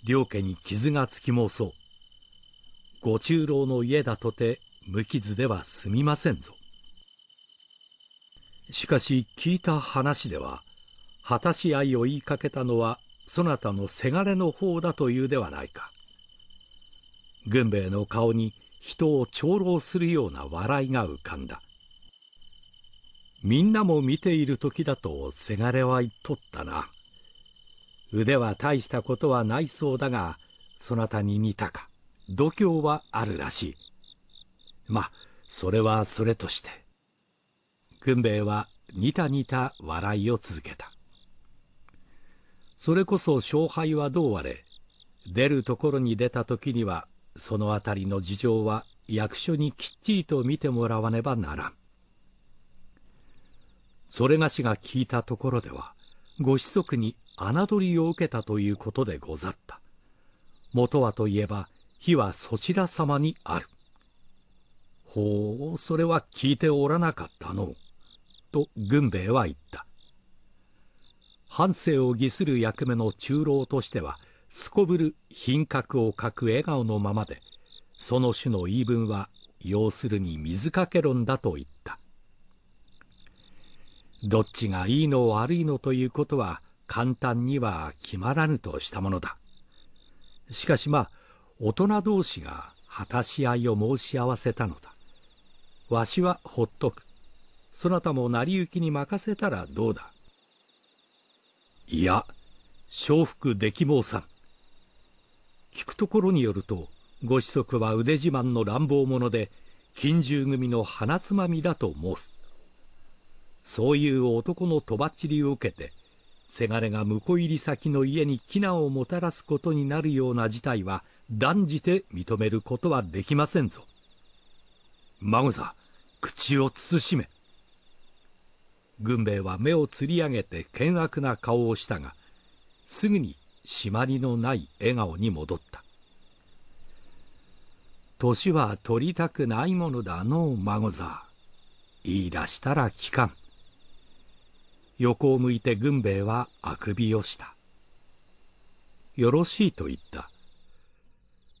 両家に傷がつきもうそう。ご中老の家だとて、無傷では済みませんぞ。しかし、聞いた話では、果たし合いを言いかけたのは、そなたのせがれの方だというではないか。軍兵衛の顔に人を長老するような笑いが浮かんだみんなも見ている時だとせがれは言っとったな腕は大したことはないそうだがそなたに似たか度胸はあるらしいまあそれはそれとして軍兵衛は似た似た笑いを続けたそれこそ勝敗はどうあれ出るところに出た時にはそのあたりの事情は役所にきっちりと見てもらわねばならん。それがしが聞いたところでは、ご子息に侮りを受けたということでござった。元はといえば、火はそちら様にある。ほう、それは聞いておらなかったの。と、軍兵衛は言った。半生を儀する役目の中老としては、すこぶる品格を欠く笑顔のままでその種の言い分は要するに水かけ論だと言ったどっちがいいの悪いのということは簡単には決まらぬとしたものだしかしまあ大人同士が果たし合いを申し合わせたのだわしはほっとくそなたも成り行きに任せたらどうだいや承服でき坊さん聞くところによるとご子息は腕自慢の乱暴者で近獣組の鼻つまみだと申すそういう男のとばっちりを受けてせがれが婿入り先の家に危難をもたらすことになるような事態は断じて認めることはできませんぞ孫座口を慎め軍兵衛は目をつり上げて険悪な顔をしたがすぐに締まりのない笑顔に戻った年は取りたくないものだの孫座言い出したら聞かん横を向いて軍兵衛はあくびをしたよろしいと言った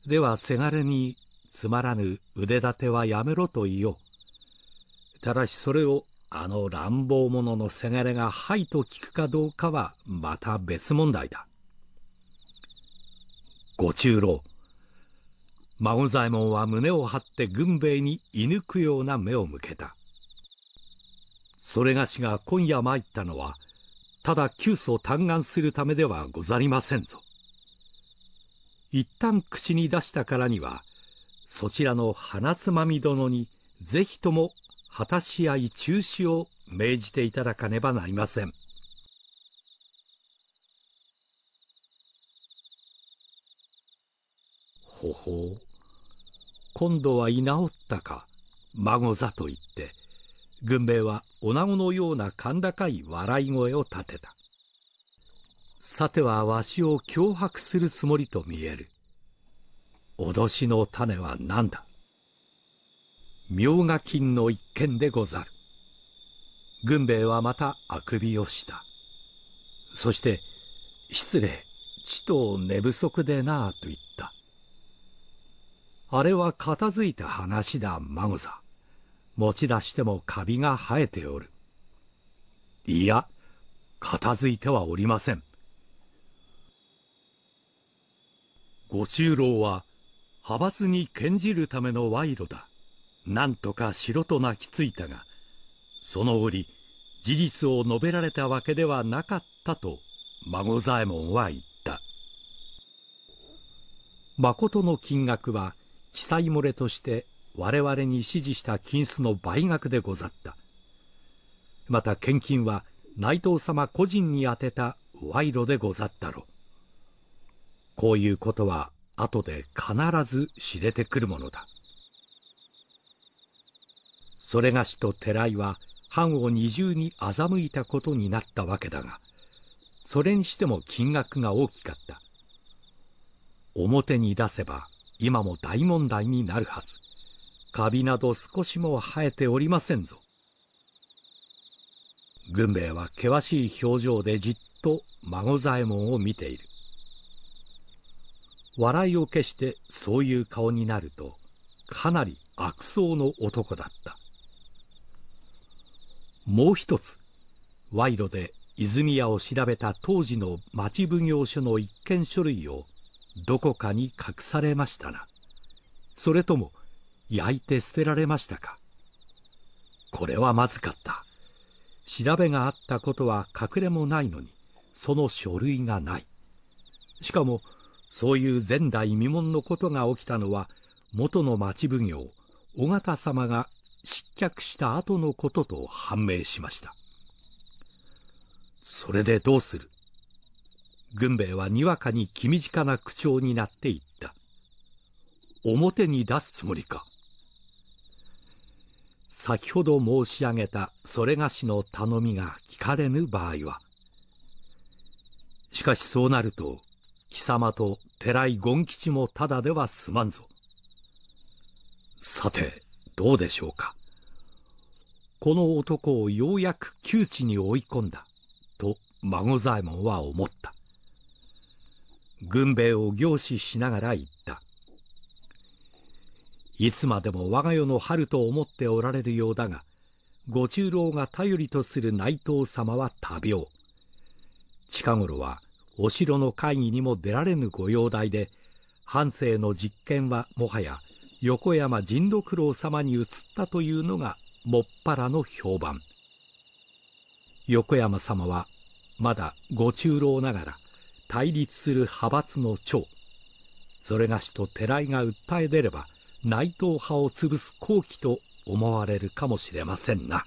ではせがれにつまらぬ腕立てはやめろと言おうただしそれをあの乱暴者のせがれが「はい」と聞くかどうかはまた別問題だご中老孫左衛門は胸を張って軍兵衛に射抜くような目を向けたそれがしが今夜参ったのはただ窮鼠嘆願するためではござりませんぞ一旦口に出したからにはそちらの花つまみ殿にぜひとも果たし合い中止を命じていただかねばなりませんほほう今度は居直ったか孫座と言って軍兵衛は女子のような甲高い笑い声を立てたさてはわしを脅迫するつもりと見える脅しの種は何だ明賀金の一件でござる軍兵衛はまたあくびをしたそして失礼ちと寝不足でなあと言ったあれは片付いた話だ、孫さ。持ち出してもカビが生えておる。いや、片づいてはおりません。ご中老は、派閥に献じるための賄賂だ。なんとかしろと泣きついたが、その折、事実を述べられたわけではなかったと、孫左衛門は言った。誠の金額は、記載漏れとして我々に指示した金子の倍額でござった。また献金は内藤様個人に宛てた賄賂でござったろ。こういうことは後で必ず知れてくるものだ。それがしと寺井は藩を二重に欺いたことになったわけだが、それにしても金額が大きかった。表に出せば今も大問題になるはずカビなど少しも生えておりませんぞ軍兵衛は険しい表情でじっと孫左衛門を見ている笑いを消してそういう顔になるとかなり悪僧の男だったもう一つ賄賂で泉屋を調べた当時の町奉行所の一件書類をどこかに隠されましたなそれとも焼いて捨てられましたかこれはまずかった調べがあったことは隠れもないのにその書類がないしかもそういう前代未聞のことが起きたのは元の町奉行尾形様が失脚した後のことと判明しましたそれでどうする軍兵衛はにわかに気短な口調になっていった表に出すつもりか先ほど申し上げたそれがしの頼みが聞かれぬ場合はしかしそうなると貴様と寺井権吉もただでは済まんぞさてどうでしょうかこの男をようやく窮地に追い込んだと孫左衛門は思った軍兵衛を凝視しながら言った。いつまでも我が世の春と思っておられるようだが、ご中老が頼りとする内藤様は多病。近頃はお城の会議にも出られぬご容体で、半生の実験はもはや横山甚六郎様に移ったというのがもっぱらの評判。横山様はまだご中老ながら、対立する派閥の長それがしと寺井が訴え出れば内藤派を潰す好機と思われるかもしれませんな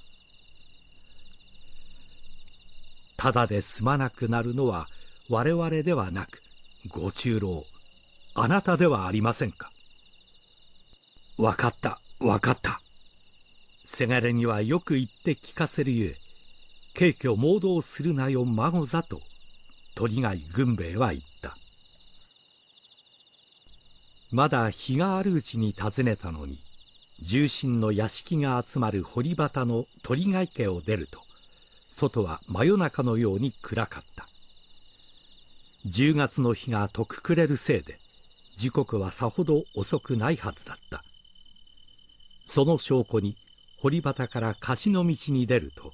ただで済まなくなるのは我々ではなくご中老あなたではありませんか分かった分かったせがれにはよく言って聞かせるゆえ軽挙盲導するなよ孫座と鳥貝軍兵衛は言ったまだ日があるうちに訪ねたのに重臣の屋敷が集まる堀端の鳥貝家を出ると外は真夜中のように暗かった10月の日がとくくれるせいで時刻はさほど遅くないはずだったその証拠に堀端から貸しの道に出ると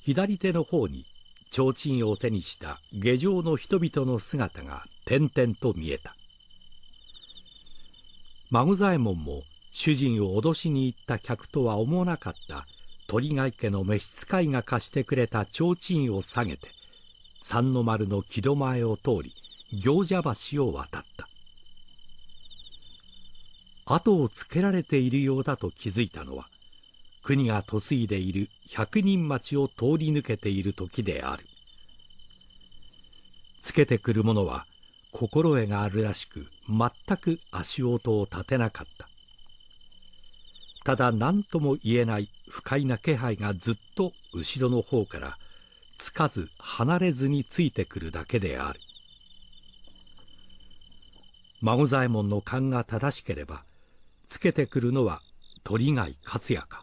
左手の方に提灯を手にした下城の人々の姿が点々と見えた孫左衛門も主人を脅しに行った客とは思わなかった鳥貝家の召使いが貸してくれた提灯を下げて三の丸の木戸前を通り行者橋を渡った後をつけられているようだと気づいたのは国が嫁いでいる百人町を通り抜けている時であるつけてくる者は心得があるらしく全く足音を立てなかったただ何とも言えない不快な気配がずっと後ろの方からつかず離れずについてくるだけである孫左衛門の勘が正しければつけてくるのは鳥貝克也か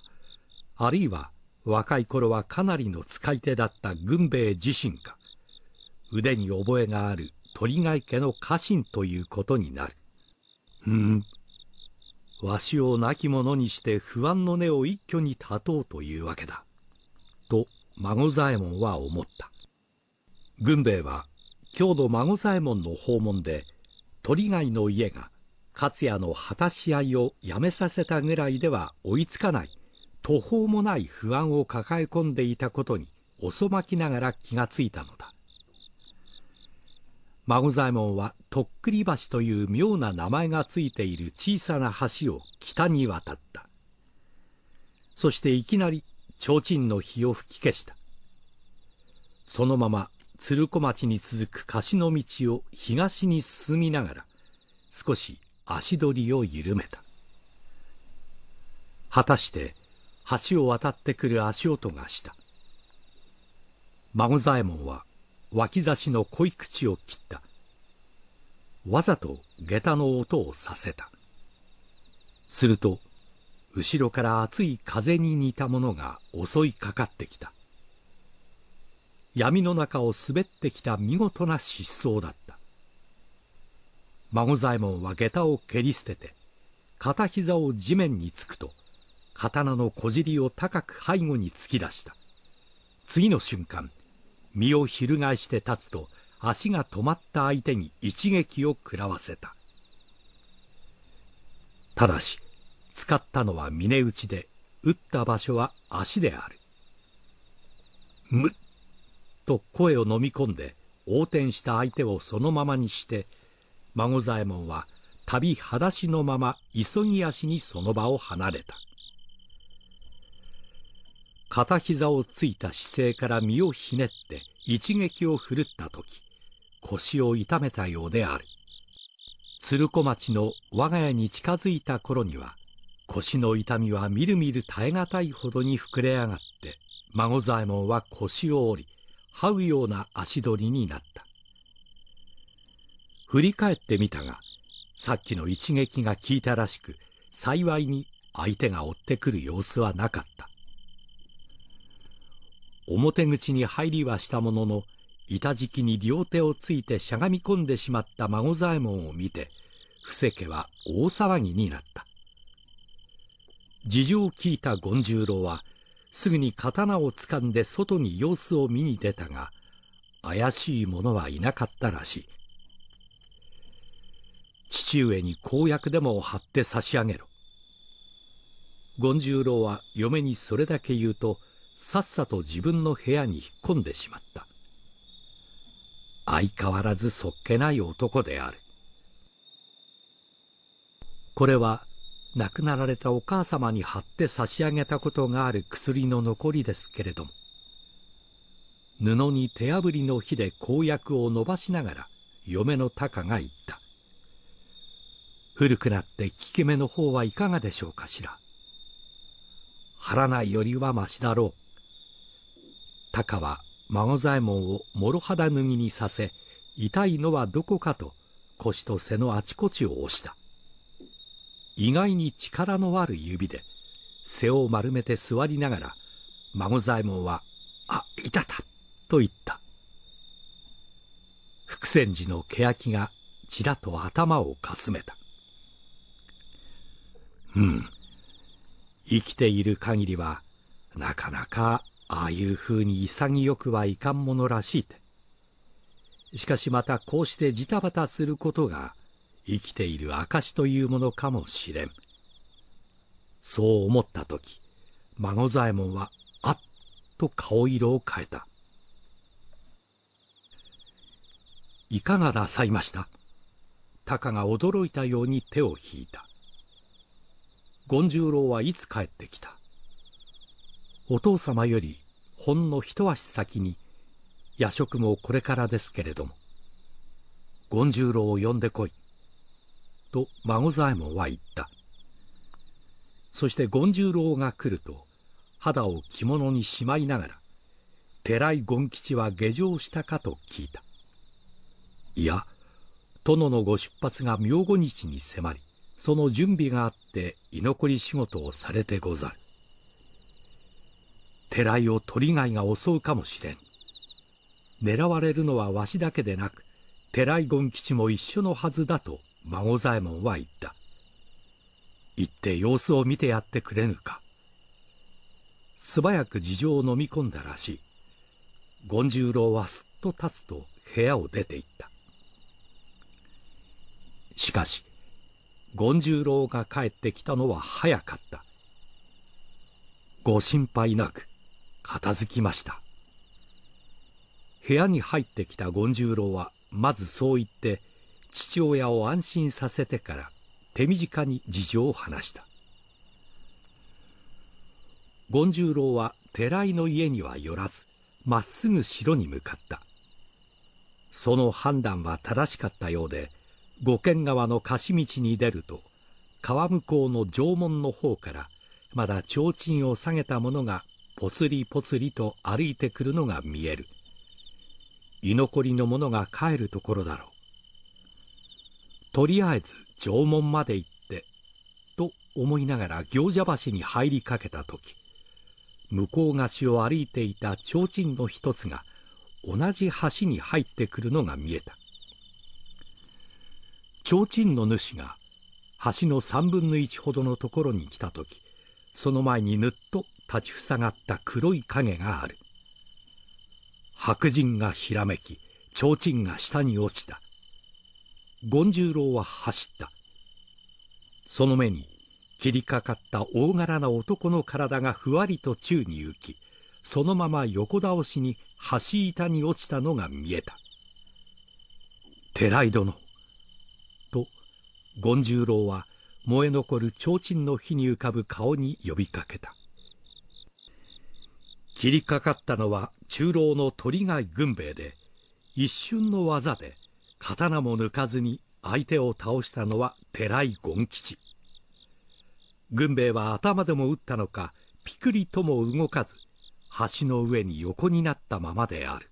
あるいは若い頃はかなりの使い手だった軍兵衛自身か腕に覚えがある鳥貝家の家臣ということになるうんわしを亡き者にして不安の根を一挙に断とうというわけだと孫左衛門は思った軍兵衛は郷土孫左衛門の訪問で鳥貝の家が勝也の果たし合いをやめさせたぐらいでは追いつかない途方もない不安を抱え込んでいたことに遅まきながら気がついたのだ孫左衛門はとっくり橋という妙な名前がついている小さな橋を北に渡ったそしていきなり提灯の火を吹き消したそのまま鶴子町に続く貸しの道を東に進みながら少し足取りを緩めた果たして橋を渡ってくる足音がした孫左衛門は脇差しの濃い口を切ったわざと下駄の音をさせたすると後ろから熱い風に似たものが襲いかかってきた闇の中を滑ってきた見事な失踪だった孫左衛門は下駄を蹴り捨てて片膝を地面につくと刀のじりを高く背後に突き出した次の瞬間身を翻して立つと足が止まった相手に一撃を食らわせたただし使ったのは峰打ちで打った場所は足である「むっ」と声を飲み込んで横転した相手をそのままにして孫左衛門は旅裸足のまま急ぎ足にその場を離れた。片膝をついた姿勢から身をひねって一撃を振るった時腰を痛めたようである鶴子町の我が家に近づいた頃には腰の痛みはみるみる耐え難いほどに膨れ上がって孫左衛門は腰を折り這うような足取りになった振り返ってみたがさっきの一撃が効いたらしく幸いに相手が追ってくる様子はなかった表口に入りはしたものの、板敷きに両手をついてしゃがみ込んでしまった孫左衛門を見て、布施家は大騒ぎになった。事情を聞いた権十郎は、すぐに刀を掴んで外に様子を見に出たが、怪しい者はいなかったらしい。父上に公約でも張って差し上げろ。権十郎は嫁にそれだけ言うと、さっさと自分の部屋に引っ込んでしまった相変わらずそっけない男であるこれは亡くなられたお母様に貼って差し上げたことがある薬の残りですけれども布に手あぶりの火で公約を伸ばしながら嫁の高が言った古くなって効き目の方はいかがでしょうかしら。貼らないよりはましだろう。高は孫左衛門を諸肌脱ぎにさせ痛いのはどこかと腰と背のあちこちを押した意外に力のある指で背を丸めて座りながら孫左衛門は「あいたた」と言った福泉寺の欅がちらと頭をかすめたうん生きている限りはなかなかああいうふうに潔くはいかんものらしいて。しかしまたこうしてジタバタすることが生きている証というものかもしれん。そう思った時、孫左衛門はあっと顔色を変えた。いかがなさいましたタカが驚いたように手を引いた。権十郎はいつ帰ってきたお父様よりほんの一足先に夜食もこれからですけれども権十郎を呼んでこい」と孫左衛門は言ったそして権十郎が来ると肌を着物にしまいながら寺井権吉は下城したかと聞いたいや殿のご出発が明後日に迫りその準備があって居残り仕事をされてござる寺井を鳥貝が襲うかもしれん狙われるのはわしだけでなく寺井権吉も一緒のはずだと孫左衛門は言った行って様子を見てやってくれぬか素早く事情を飲み込んだらしい権十郎はすっと立つと部屋を出て行ったしかし権十郎が帰ってきたのは早かったご心配なく片付きました部屋に入ってきた権十郎はまずそう言って父親を安心させてから手短に事情を話した権十郎は寺井の家には寄らずまっすぐ城に向かったその判断は正しかったようで五軒川の貸し道に出ると川向こうの城門の方からまだ提灯を下げた者がぽつりぽつりと歩いてくるのが見える居残りの者が帰るところだろうとりあえず城門まで行ってと思いながら行者橋に入りかけた時向こう岸を歩いていた提灯の一つが同じ橋に入ってくるのが見えた提灯の主が橋の3分の1ほどのところに来た時その前にぬっと立ちふさがった黒い影がある白人がひらめき提灯が下に落ちた権十郎は走ったその目に切りかかった大柄な男の体がふわりと宙に浮きそのまま横倒しに橋板に落ちたのが見えた寺井殿と権十郎は燃え残る提灯の火に浮かぶ顔に呼びかけた切りかかったのは中老の鳥貝軍兵衛で一瞬の技で刀も抜かずに相手を倒したのは寺井権吉軍兵衛は頭でも打ったのかピクリとも動かず橋の上に横になったままである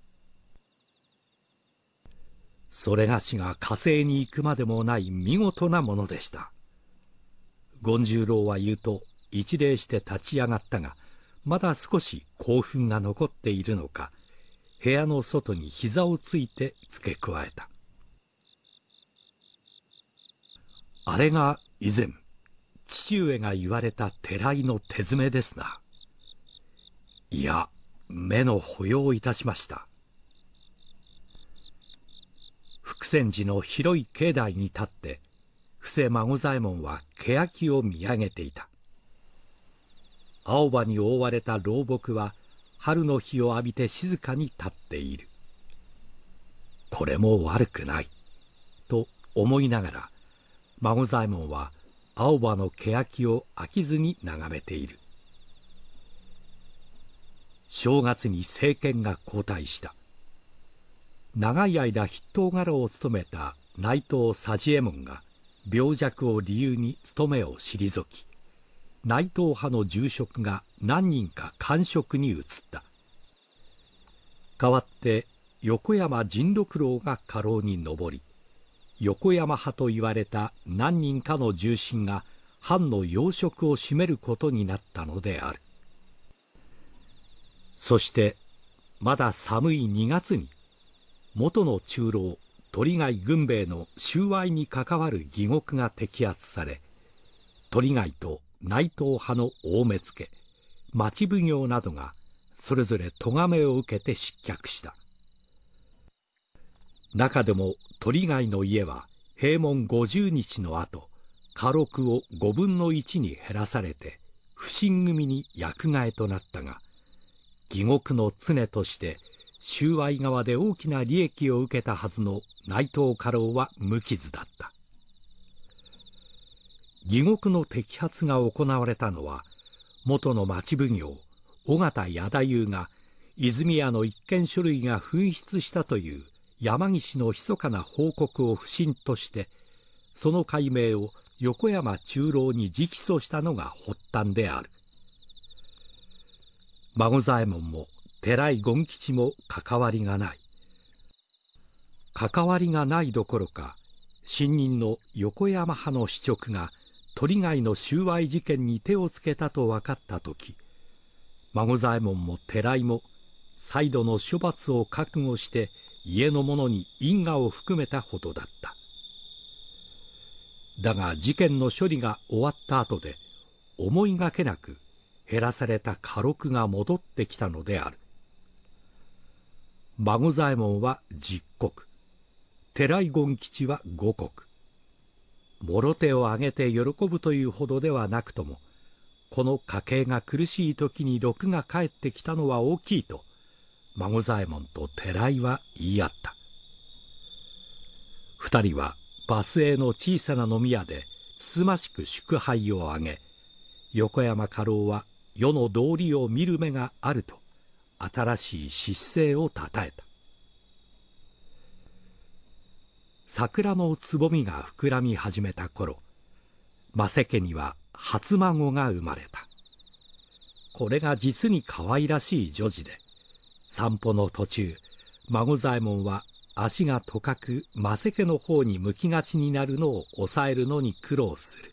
それがしが火星に行くまでもない見事なものでした権十郎は言うと一礼して立ち上がったがまだ少し興奮が残っているのか、部屋の外に膝をついて付け加えた。あれが以前、父上が言われた寺井の手詰めですな。いや、目の保養いたしました。福泉寺の広い境内に立って、布施孫左衛門は欅を見上げていた。青葉に覆われた老木は春の日を浴びて静かに立っているこれも悪くないと思いながら孫左衛門は青葉の欅を飽きずに眺めている正月に政権が交代した長い間筆頭柄を務めた内藤佐治右衛門が病弱を理由に務めを退き内藤派の重職が何人か官職に移った代わって横山甚六郎が家老に上り横山派と言われた何人かの重臣が藩の要職を占めることになったのであるそしてまだ寒い2月に元の中老鳥貝軍兵衛の収賄に関わる疑獄が摘発され鳥貝と内藤派の大目付町奉行などがそれぞれ咎めを受けて失脚した中でも鳥貝の家は閉門50日の後家禄を5分の1に減らされて不審組に役替えとなったが義獄の常として収賄側で大きな利益を受けたはずの内藤家老は無傷だった疑獄の摘発が行われたのは元の町奉行尾形矢太夫が泉屋の一見書類が紛失したという山岸の密かな報告を不審としてその解明を横山中郎に直訴したのが発端である孫左衛門も寺井権吉も関わりがない関わりがないどころか新任の横山派の主直が鳥貝の収賄事件に手をつけたと分かった時孫左衛門も寺井も再度の処罰を覚悟して家の者に因果を含めたほどだっただが事件の処理が終わった後で思いがけなく減らされた家禄が戻ってきたのである孫左衛門は十石寺井権吉は五石もろ手を挙げて喜ぶというほどではなくとも、この家計が苦しい時に禄が返ってきたのは大きいと、孫左衛門と寺井は言い合った。二人はバスへの小さな飲み屋で、つつましく祝杯を挙げ、横山家老は世の道理を見る目があると、新しい失勢をたたえた。桜のつぼみが膨らみ始めた頃マセ家には初孫が生まれたこれが実に可愛らしい女児で散歩の途中孫左衛門は足がとかくマセ家の方に向きがちになるのを抑えるのに苦労する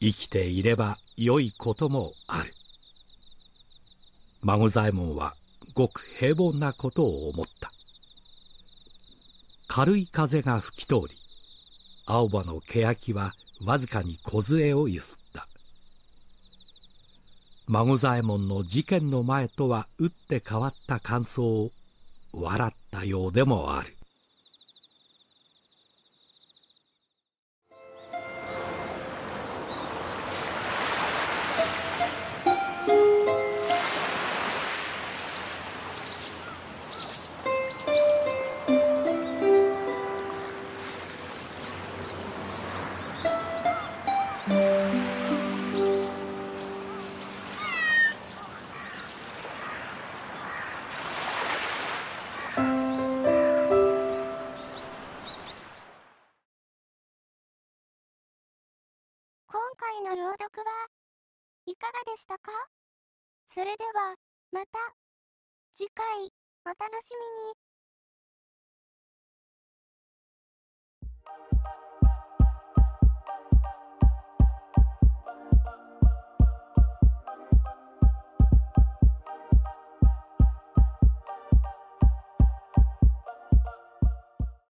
生きていれば良いこともある孫左衛門はごく平凡なことを思った軽い風が吹き通り、青葉の欅はわずかに梢をゆすった。孫左衛門の事件の前とは打って変わった感想を笑ったようでもある。いかがでしたかそれでは、また、次回、お楽しみに。